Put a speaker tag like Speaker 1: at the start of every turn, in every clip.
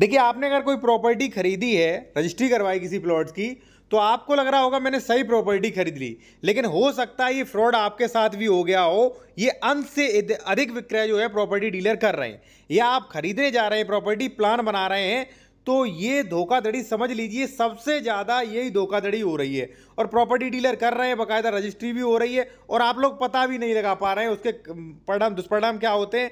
Speaker 1: देखिए आपने अगर कोई प्रॉपर्टी खरीदी है रजिस्ट्री करवाई किसी प्लॉट की तो आपको लग रहा होगा मैंने सही प्रॉपर्टी खरीद ली लेकिन हो सकता है ये फ्रॉड आपके साथ भी हो गया हो ये अंत से अधिक विक्रय जो है प्रॉपर्टी डीलर कर रहे हैं या आप खरीदने जा रहे हैं प्रॉपर्टी प्लान बना रहे हैं तो ये धोखाधड़ी समझ लीजिए सबसे ज़्यादा यही धोखाधड़ी हो रही है और प्रॉपर्टी डीलर कर रहे हैं बाकायदा रजिस्ट्री भी हो रही है और आप लोग पता भी नहीं लगा पा रहे हैं उसके परिणाम दुष्परिणाम क्या होते हैं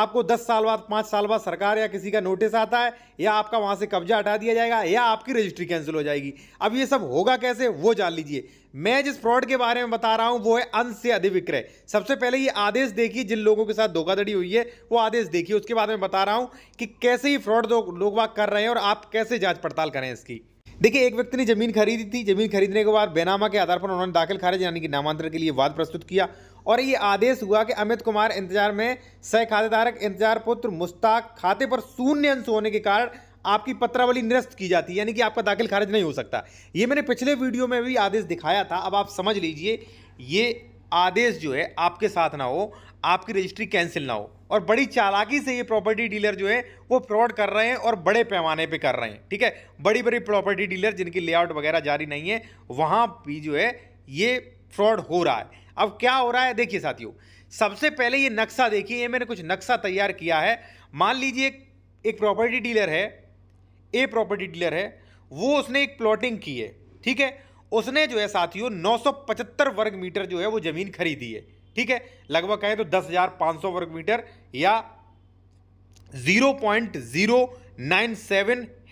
Speaker 1: आपको दस साल बाद पाँच साल बाद सरकार या किसी का नोटिस आता है या आपका वहाँ से कब्जा हटा दिया जाएगा या आपकी रजिस्ट्री कैंसिल हो जाएगी अब ये सब होगा कैसे वो जान लीजिए मैं जिस फ्रॉड के बारे में बता रहा हूँ वो है अंश से अधिविक्रय सबसे पहले ये आदेश देखिए जिन लोगों के साथ धोखाधड़ी हुई है वो आदेश देखिए उसके बाद में बता रहा हूँ कि कैसे ही फ्रॉड लोग बाग कर रहे हैं और आप कैसे जाँच पड़ताल करें इसकी देखिए एक व्यक्ति ने जमीन खरीदी थी जमीन खरीदने के बाद बेनामा के आधार पर उन्होंने दाखिल खारिज यानी कि नामांतरण के लिए वाद प्रस्तुत किया और ये आदेश हुआ कि अमित कुमार इंतजार में सह खातेधारक इंतजार पुत्र मुश्ताक खाते पर शून्य अंश होने के कारण आपकी पत्रावली निरस्त की जाती है यानी कि आपका दाखिल खारिज नहीं हो सकता ये मैंने पिछले वीडियो में भी आदेश दिखाया था अब आप समझ लीजिए ये आदेश जो है आपके साथ ना हो आपकी रजिस्ट्री कैंसिल ना हो और बड़ी चालाकी से ये प्रॉपर्टी डीलर जो है वो फ्रॉड कर रहे हैं और बड़े पैमाने पे कर रहे हैं ठीक है बड़ी बड़ी प्रॉपर्टी डीलर जिनकी लेआउट वगैरह जारी नहीं है वहाँ भी जो है ये फ्रॉड हो रहा है अब क्या हो रहा है देखिए साथियों सबसे पहले ये नक्शा देखिए ये मैंने कुछ नक्शा तैयार किया है मान लीजिए एक प्रॉपर्टी डीलर है ए प्रॉपर्टी डीलर है वो उसने एक प्लॉटिंग की है ठीक है उसने जो है साथियों नौ वर्ग मीटर जो है वो ज़मीन खरीदी है ठीक है लगभग कहें तो 10,500 वर्ग मीटर या 0.097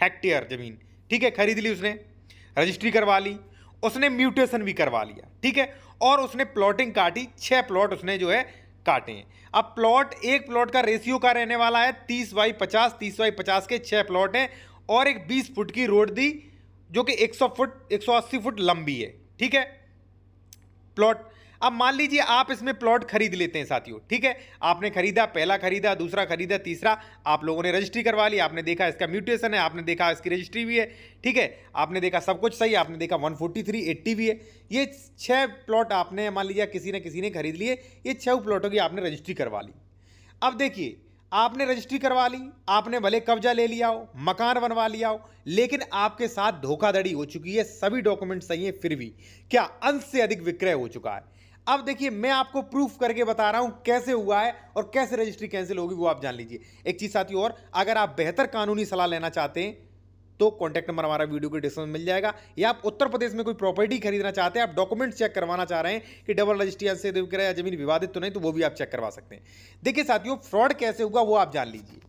Speaker 1: हेक्टेयर ज़मीन ठीक है खरीद ली उसने रजिस्ट्री करवा ली उसने म्यूटेशन भी करवा लिया ठीक है और उसने प्लॉटिंग काटी छह प्लॉट उसने जो है काटे हैं अब प्लॉट एक प्लॉट का रेशियो का रहने वाला है तीस बाई पचास तीस बाई पचास के छह प्लॉट हैं और एक बीस फुट की रोड दी जो कि 100 फुट 180 फुट लंबी है ठीक है प्लॉट अब मान लीजिए आप इसमें प्लॉट खरीद लेते हैं साथियों ठीक है आपने खरीदा पहला खरीदा दूसरा खरीदा तीसरा आप लोगों ने रजिस्ट्री करवा ली आपने देखा इसका म्यूटेशन है आपने देखा इसकी रजिस्ट्री भी है ठीक है आपने देखा सब कुछ सही आपने देखा 143 एट्टी भी है ये छः प्लॉट आपने मान लीजिए किसी ने किसी ने खरीद लिए ये छः प्लॉटों की आपने रजिस्ट्री करवा ली अब देखिए आपने रजिस्ट्री करवा ली आपने भले कब्जा ले लिया हो मकान बनवा लिया हो लेकिन आपके साथ धोखाधड़ी हो चुकी है सभी डॉक्यूमेंट सही है फिर भी क्या अंश से अधिक विक्रय हो चुका है अब देखिए मैं आपको प्रूफ करके बता रहा हूं कैसे हुआ है और कैसे रजिस्ट्री कैंसिल होगी वो आप जान लीजिए एक चीज साथी और अगर आप बेहतर कानूनी सलाह लेना चाहते हैं तो कॉन्टैक्ट नंबर हमारा वीडियो के डिस्क्रिप्शन में मिल जाएगा या आप उत्तर प्रदेश में कोई प्रॉपर्टी खरीदना चाहते हैं आप डॉक्यूमेंट्स चेक करवाना चाह रहे हैं कि डबल रजिस्ट्री से विक्रय या जमीन विवादित तो नहीं तो वो भी आप चेक करवा सकते हैं देखिए साथियों फ्रॉड कैसे हुआ वो आप जान लीजिए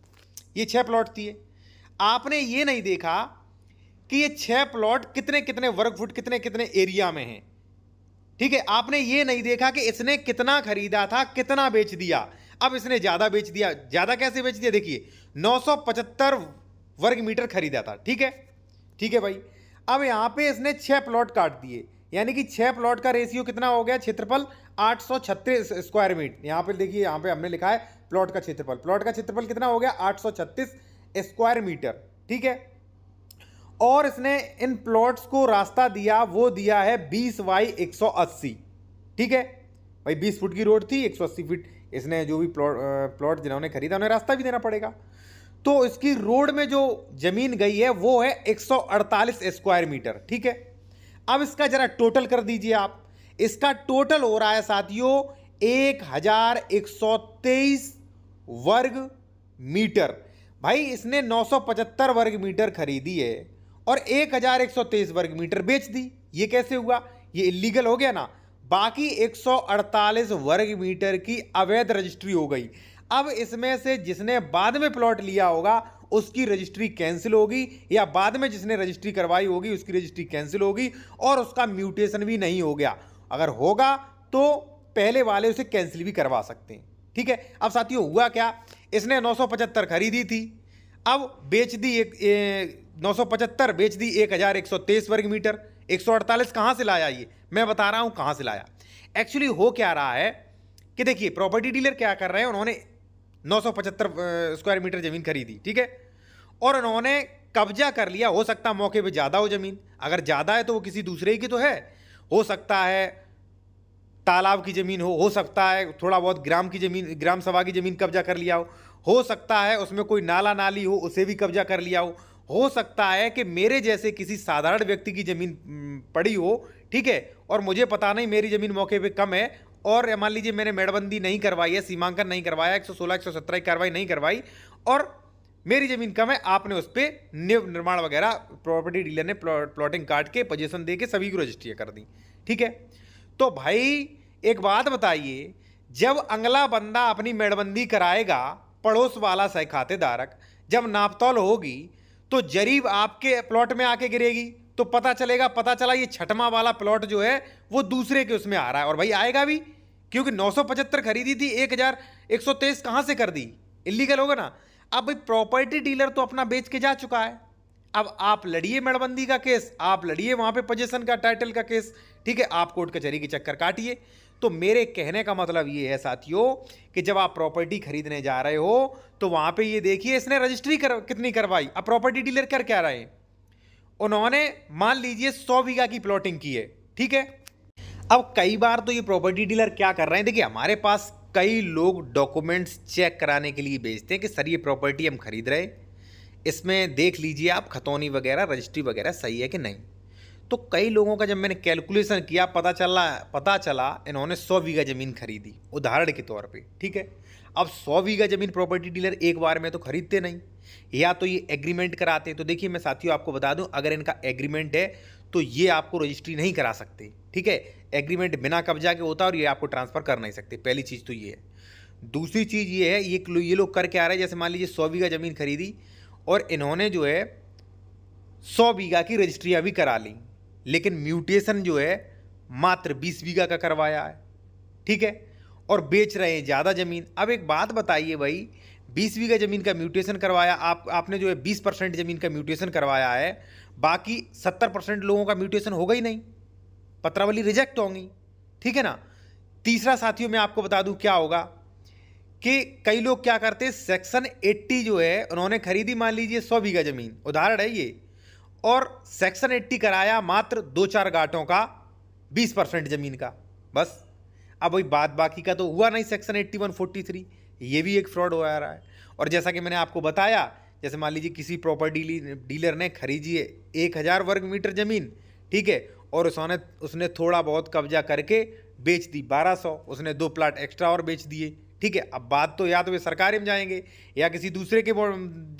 Speaker 1: ये छः प्लॉट थी आपने ये नहीं देखा कि ये छः प्लॉट कितने कितने वर्ग फुट कितने कितने एरिया में हैं ठीक है आपने ये नहीं देखा कि इसने कितना खरीदा था कितना बेच दिया अब इसने ज़्यादा बेच दिया ज़्यादा कैसे बेच दिया देखिए नौ वर्ग मीटर खरीदा था ठीक है ठीक है भाई अब यहाँ पे इसने छः प्लॉट काट दिए यानी कि छः प्लॉट का रेशियो कितना हो गया क्षेत्रफल आठ स्क्वायर मीट यहाँ पे देखिए यहाँ पे हमने लिखा है प्लॉट का क्षेत्रफल प्लॉट का क्षेत्रफल कितना हो गया आठ स्क्वायर मीटर ठीक है और इसने इन प्लॉट्स को रास्ता दिया वो दिया है बीस वाई एक सौ अस्सी ठीक है भाई बीस फुट की रोड थी एक सौ अस्सी फीट इसने जो भी प्लॉट प्लॉट जिन्होंने खरीदा उन्हें रास्ता भी देना पड़ेगा तो इसकी रोड में जो जमीन गई है वो है 148 स्क्वायर मीटर ठीक है अब इसका जरा टोटल कर दीजिए आप इसका टोटल हो रहा है साथियों एक हजार एक सौ तेईस वर्ग मीटर भाई इसने 975 वर्ग मीटर खरीदी है और एक हजार एक सौ तेईस वर्ग मीटर बेच दी ये कैसे हुआ ये इलीगल हो गया ना बाकी 148 वर्ग मीटर की अवैध रजिस्ट्री हो गई अब इसमें से जिसने बाद में प्लॉट लिया होगा उसकी रजिस्ट्री कैंसिल होगी या बाद में जिसने रजिस्ट्री करवाई होगी उसकी रजिस्ट्री कैंसिल होगी और उसका म्यूटेशन भी नहीं हो गया अगर होगा तो पहले वाले उसे कैंसिल भी करवा सकते हैं ठीक है अब साथियों हुआ क्या इसने 975 खरीदी थी अब बेच दी एक नौ बेच दी एक हज़ार एक सौ तेईस वर्ग मीटर एक सौ अड़तालीस कहाँ से लाया ये मैं बता रहा हूँ कहाँ से लाया एक्चुअली हो क्या रहा है कि देखिए प्रॉपर्टी डीलर क्या कर रहे हैं उन्होंने 975 स्क्वायर मीटर ज़मीन खरीदी ठीक है और उन्होंने कब्जा कर लिया हो सकता मौके पे ज़्यादा हो ज़मीन अगर ज़्यादा है तो वो किसी दूसरे की तो है हो सकता है तालाब की ज़मीन हो हो सकता है थोड़ा बहुत ग्राम की ज़मीन ग्राम सभा की ज़मीन कब्जा कर लिया हो हो सकता है उसमें कोई नाला नाली हो उसे भी कब्जा कर लिया हो हो सकता है कि मेरे जैसे किसी साधारण व्यक्ति की ज़मीन पड़ी हो ठीक है और मुझे पता नहीं मेरी ज़मीन मौके पे कम है और मान लीजिए मैंने मेड़बंदी नहीं करवाई है सीमांकन नहीं करवाया 116 सौ की कार्रवाई नहीं करवाई और मेरी जमीन कम है आपने उस पर निव निर्माण वगैरह प्रॉपर्टी डीलर ने प्लॉटिंग काट के पोजिशन दे के सभी को रजिस्ट्री कर दी ठीक है तो भाई एक बात बताइए जब अगला बंदा अपनी मेड़बंदी कराएगा पड़ोस वाला सह खातेदारक जब नापतौल होगी तो जरीब आपके प्लॉट में आके गिरेगी तो पता चलेगा पता चला ये छठमा वाला प्लॉट जो है वो दूसरे के उसमें आ रहा है और भाई आएगा भी क्योंकि नौ खरीदी थी एक हजार एक सौ तेईस कहाँ से कर दी इलीगल होगा ना अब भाई प्रॉपर्टी डीलर तो अपना बेच के जा चुका है अब आप लड़िए मेड़बंदी का केस आप लड़िए वहां पे पोजेशन का टाइटल का केस ठीक है आप कोर्ट कचहरी के चक्कर काटिए तो मेरे कहने का मतलब ये है साथियों कि जब आप प्रॉपर्टी खरीदने जा रहे हो तो वहां पे ये देखिए इसने रजिस्ट्री कर कितनी करवाई अब प्रॉपर्टी डीलर कर क्या रहे हैं उन्होंने मान लीजिए सौ बीघा की प्लॉटिंग की है ठीक है अब कई बार तो ये प्रॉपर्टी डीलर क्या कर रहे हैं देखिए हमारे पास कई लोग डॉक्यूमेंट्स चेक कराने के लिए भेजते हैं कि सर ये प्रॉपर्टी हम खरीद रहे हैं इसमें देख लीजिए आप खतौनी वगैरह रजिस्ट्री वगैरह सही है कि नहीं तो कई लोगों का जब मैंने कैलकुलेशन किया पता चला पता चला इन्होंने सौ बीघा ज़मीन खरीदी उदाहरण के तौर पे ठीक है अब सौ बीघा ज़मीन प्रॉपर्टी डीलर एक बार में तो खरीदते नहीं या तो ये एग्रीमेंट कराते हैं तो देखिए मैं साथियों आपको बता दूं अगर इनका एग्रीमेंट है तो ये आपको रजिस्ट्री नहीं करा सकते ठीक है एग्रीमेंट बिना कब्जा के होता है और ये आपको ट्रांसफ़र कर नहीं सकते पहली चीज़ तो ये है दूसरी चीज़ ये है ये ये लोग करके आ रहे हैं जैसे मान लीजिए सौ बीघा ज़मीन खरीदी और इन्होंने जो है सौ बीघा की रजिस्ट्री अभी करा ली लेकिन म्यूटेशन जो है मात्र बीस बीघा का करवाया है ठीक है और बेच रहे हैं ज़्यादा ज़मीन अब एक बात बताइए भाई बीस बीघा ज़मीन का म्यूटेशन करवाया आप आपने जो है बीस परसेंट ज़मीन का म्यूटेशन करवाया है बाकी सत्तर परसेंट लोगों का म्यूटेशन होगा ही नहीं पत्रावली रिजेक्ट होंगी ठीक है ना तीसरा साथियों मैं आपको बता दूं क्या होगा कि कई लोग क्या करते हैं सेक्शन 80 जो है उन्होंने खरीदी मान लीजिए सौ बीघा ज़मीन उदाहरण है ये और सेक्शन 80 कराया मात्र दो चार घाटों का 20 परसेंट ज़मीन का बस अब वही बात बाकी का तो हुआ नहीं सेक्शन 81 थ्री ये भी एक फ्रॉड हो रहा है और जैसा कि मैंने आपको बताया जैसे मान लीजिए किसी प्रॉपर्टी डीलर ने खरीदी है एक हज़ार वर्ग मीटर ज़मीन ठीक है और उसने उसने थोड़ा बहुत कब्जा करके बेच दी 1200 उसने दो प्लाट एक्स्ट्रा और बेच दिए ठीक है अब बात तो या तो वे सरकार में जाएंगे या किसी दूसरे के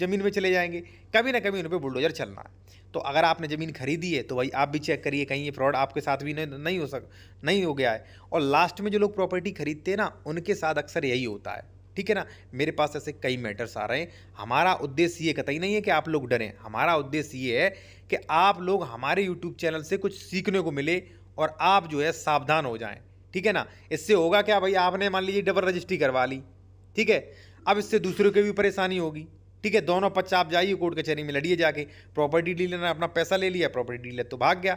Speaker 1: ज़मीन में चले जाएंगे कभी ना कभी उन पर बुलडोजर चलना है तो अगर आपने ज़मीन खरीदी है तो भाई आप भी चेक करिए कहीं ये फ्रॉड आपके साथ भी नहीं हो सक नहीं हो गया है और लास्ट में जो लोग प्रॉपर्टी खरीदते हैं ना उनके साथ अक्सर यही होता है ठीक है ना मेरे पास ऐसे कई मैटर्स आ रहे हैं हमारा उद्देश्य ये कतई नहीं है कि आप लोग डरें हमारा उद्देश्य ये है कि आप लोग हमारे यूट्यूब चैनल से कुछ सीखने को मिले और आप जो है सावधान हो जाएं ठीक है ना इससे होगा क्या भाई आपने मान लीजिए डबल रजिस्ट्री करवा ली ठीक है अब इससे दूसरों की भी परेशानी होगी ठीक है दोनों पक्ष आप जाइए कोर्ट कचहरी में लड़िए जाके प्रॉपर्टी डीलर ने अपना पैसा ले लिया प्रॉपर्टी डीलर तो भाग गया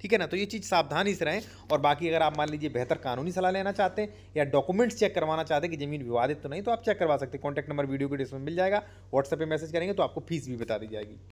Speaker 1: ठीक है ना तो ये चीज़ सावधानी से रहें और बाकी अगर आप मान लीजिए बेहतर कानूनी सलाह लेना चाहते हैं या डॉक्यूमेंट्स चेक करवाना चाहते हैं कि ज़मीन विवादित तो नहीं तो आप चेक करवा सकते हैं कॉन्टैक्ट नंबर वीडियो के डिस्क्रिप्शन मिल जाएगा व्हाट्सएप पे मैसेज करेंगे तो आपको फीस भी बता दी जाएगी